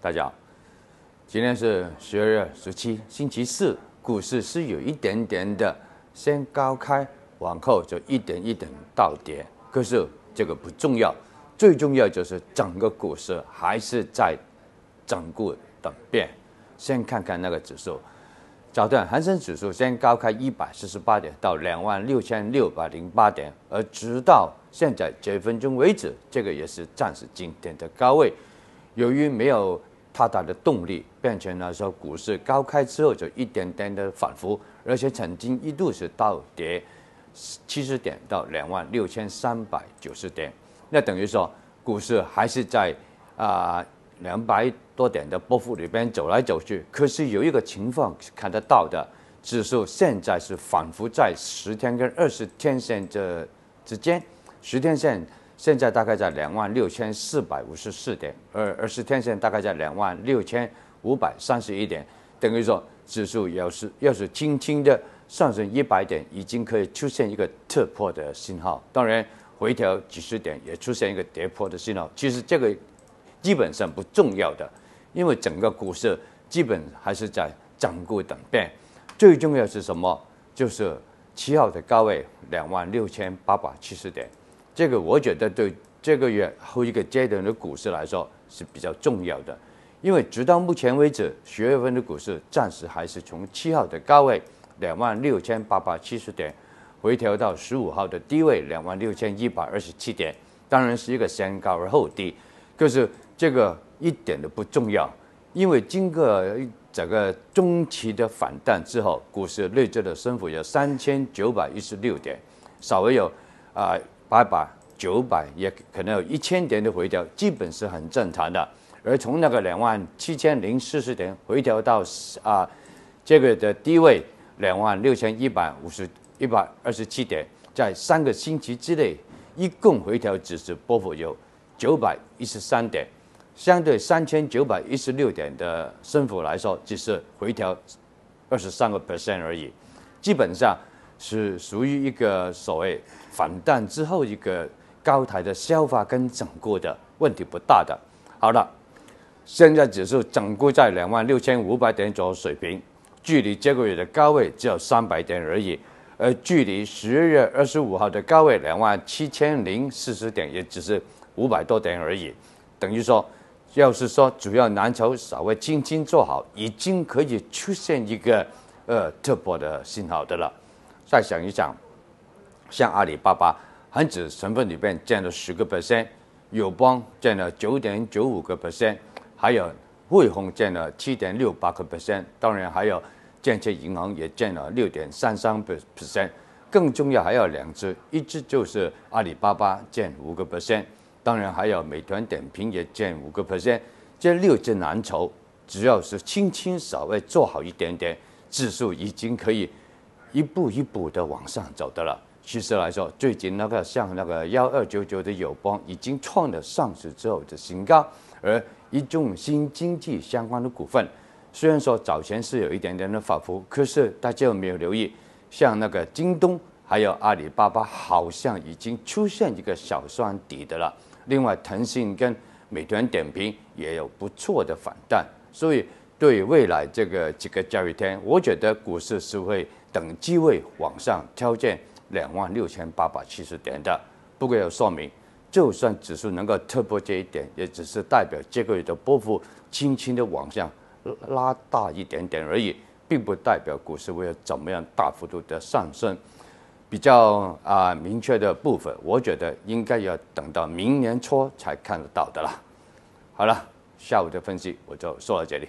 大家好，今天是十二月十七，星期四，股市是有一点点的先高开，往后就一点一点倒跌。可是这个不重要，最重要就是整个股市还是在整固的变。先看看那个指数，早段恒生指数先高开一百四十八点到两万六千六百零八点，而直到现在这分钟为止，这个也是暂时今天的高位。由于没有差大的动力，变成了说股市高开之后就一点点的反复，而且曾经一度是倒跌七十点到两万六千三百九十点，那等于说股市还是在啊两百多点的波幅里边走来走去。可是有一个情况看得到的，指数现在是反复在十天跟二十天线这之间，十天线。现在大概在两万六千四百五十四点，而二十天线大概在两万六千五百三十一点，等于说指数要是要是轻轻的上升一百点，已经可以出现一个突破的信号。当然，回调几十点也出现一个跌破的信号，其实这个基本上不重要的，因为整个股市基本还是在涨固等变。最重要是什么？就是七号的高位两万六千八百七十点。这个我觉得对这个月后一个阶段的股市来说是比较重要的，因为直到目前为止，十月份的股市暂时还是从七号的高位两万六千八百七十点回调到十五号的低位两万六千一百二十七点，当然是一个先高而后低，可是这个一点都不重要，因为经过整个中期的反弹之后，股市累计的升幅有三千九百一十六点，稍微有啊。八百、九百也可能有一千点的回调，基本是很正常的。而从那个两万七千零四十点回调到啊这个的低位两万六千一百五十一百二十七点，在三个星期之内，一共回调只是波幅有九百一十三点，相对三千九百一十六点的升幅来说，只是回调二十三个 percent 而已，基本上。是属于一个所谓反弹之后一个高台的消化跟整固的问题不大的。好了，现在指数整固在两万六千五百点左右水平，距离这个月的高位只有三百点而已，而距离十二月二十五号的高位两万七千零四十点也只是五百多点而已。等于说，要是说主要蓝筹稍微轻轻做好，已经可以出现一个呃突破的信号的了。再想一想，像阿里巴巴恒指成分里面占了十个 percent，友邦占了九点九五个 percent，还有汇丰占了七点六八个 percent，当然还有建设银行也占了六点三三 percent。更重要还有两只，一只就是阿里巴巴占五个 percent，当然还有美团点评也占五个 percent。这六只蓝筹，只要是轻轻稍微做好一点点，指数已经可以。一步一步的往上走的了。其实来说，最近那个像那个幺二九九的友邦已经创了上市之后的新高，而一众新经济相关的股份，虽然说早前是有一点点的反复，可是大家有没有留意，像那个京东还有阿里巴巴，好像已经出现一个小双底的了。另外，腾讯跟美团点评也有不错的反弹，所以对未来这个几个交易天，我觉得股市是会。等机会往上挑战两万六千八百七十点的，不过要说明，就算指数能够突破这一点，也只是代表这个月的波幅轻轻的往上拉大一点点而已，并不代表股市会有怎么样大幅度的上升。比较啊明确的部分，我觉得应该要等到明年初才看得到的了。好了，下午的分析我就说到这里。